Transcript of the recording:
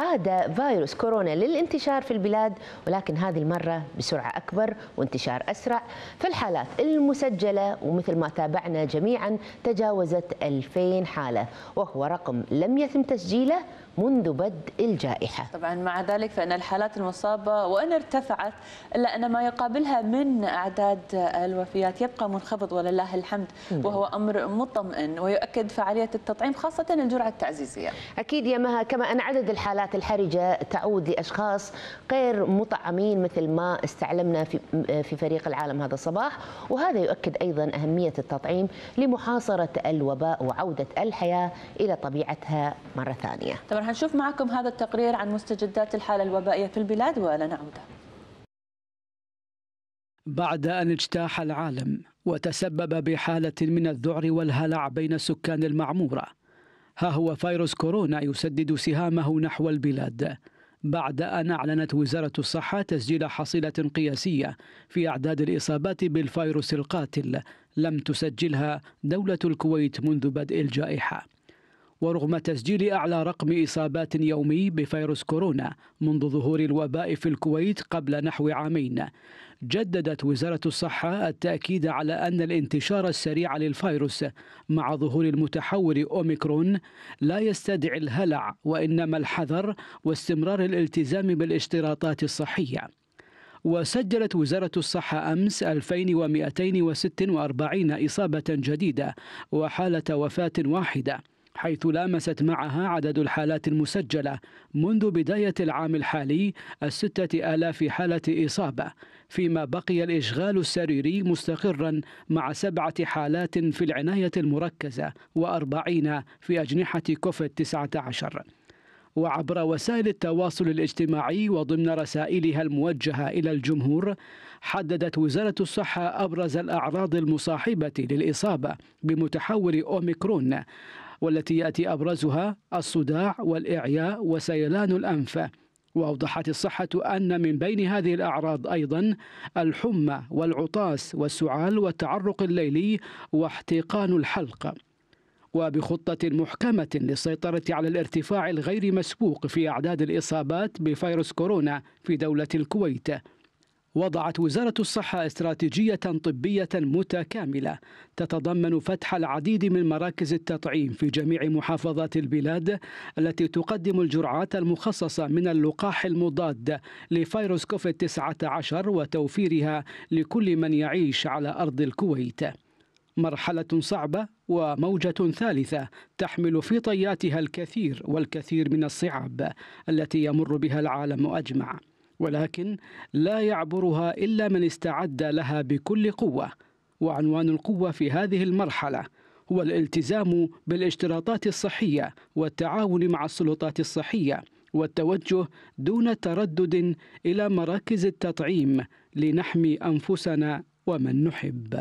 عاد فيروس كورونا للانتشار في البلاد ولكن هذه المرة بسرعة أكبر وانتشار أسرع فالحالات المسجلة ومثل ما تابعنا جميعا تجاوزت 2000 حالة وهو رقم لم يتم تسجيله منذ بدء الجائحة طبعا مع ذلك فإن الحالات المصابة وإن ارتفعت إلا أن ما يقابلها من أعداد الوفيات يبقى منخفض ولله الحمد وهو أمر مطمئن ويؤكد فعالية التطعيم خاصة الجرعة التعزيزية أكيد يا مها كما أن عدد الحالات الجمعيات الحرجة تعود لأشخاص غير مطعمين مثل ما استعلمنا في, في فريق العالم هذا الصباح وهذا يؤكد أيضا أهمية التطعيم لمحاصرة الوباء وعودة الحياة إلى طبيعتها مرة ثانية طبعا هنشوف معكم هذا التقرير عن مستجدات الحالة الوبائية في البلاد ولنعود بعد أن اجتاح العالم وتسبب بحالة من الذعر والهلع بين سكان المعمورة ها هو فيروس كورونا يسدد سهامه نحو البلاد بعد أن أعلنت وزارة الصحة تسجيل حصيلة قياسية في أعداد الإصابات بالفيروس القاتل لم تسجلها دولة الكويت منذ بدء الجائحة ورغم تسجيل أعلى رقم إصابات يومي بفيروس كورونا منذ ظهور الوباء في الكويت قبل نحو عامين جددت وزارة الصحة التأكيد على أن الانتشار السريع للفيروس مع ظهور المتحور أوميكرون لا يستدعي الهلع وإنما الحذر واستمرار الالتزام بالاشتراطات الصحية وسجلت وزارة الصحة أمس 2246 إصابة جديدة وحالة وفاة واحدة حيث لامست معها عدد الحالات المسجلة منذ بداية العام الحالي الستة آلاف حالة إصابة فيما بقي الإشغال السريري مستقرا مع سبعة حالات في العناية المركزة وأربعين في أجنحة كوفيد 19 وعبر وسائل التواصل الاجتماعي وضمن رسائلها الموجهة إلى الجمهور حددت وزارة الصحة أبرز الأعراض المصاحبة للإصابة بمتحول أوميكرون والتي يأتي أبرزها الصداع والإعياء وسيلان الأنف وأوضحت الصحة أن من بين هذه الأعراض أيضا الحمى والعطاس والسعال والتعرق الليلي واحتقان الحلق وبخطة محكمة للسيطرة على الارتفاع الغير مسبوق في أعداد الإصابات بفيروس كورونا في دولة الكويت وضعت وزارة الصحة استراتيجية طبية متكاملة تتضمن فتح العديد من مراكز التطعيم في جميع محافظات البلاد التي تقدم الجرعات المخصصة من اللقاح المضاد لفيروس كوفيد 19 وتوفيرها لكل من يعيش على أرض الكويت. مرحلة صعبة وموجة ثالثة تحمل في طياتها الكثير والكثير من الصعاب التي يمر بها العالم أجمع. ولكن لا يعبرها إلا من استعد لها بكل قوة وعنوان القوة في هذه المرحلة هو الالتزام بالاشتراطات الصحية والتعاون مع السلطات الصحية والتوجه دون تردد إلى مراكز التطعيم لنحمي أنفسنا ومن نحب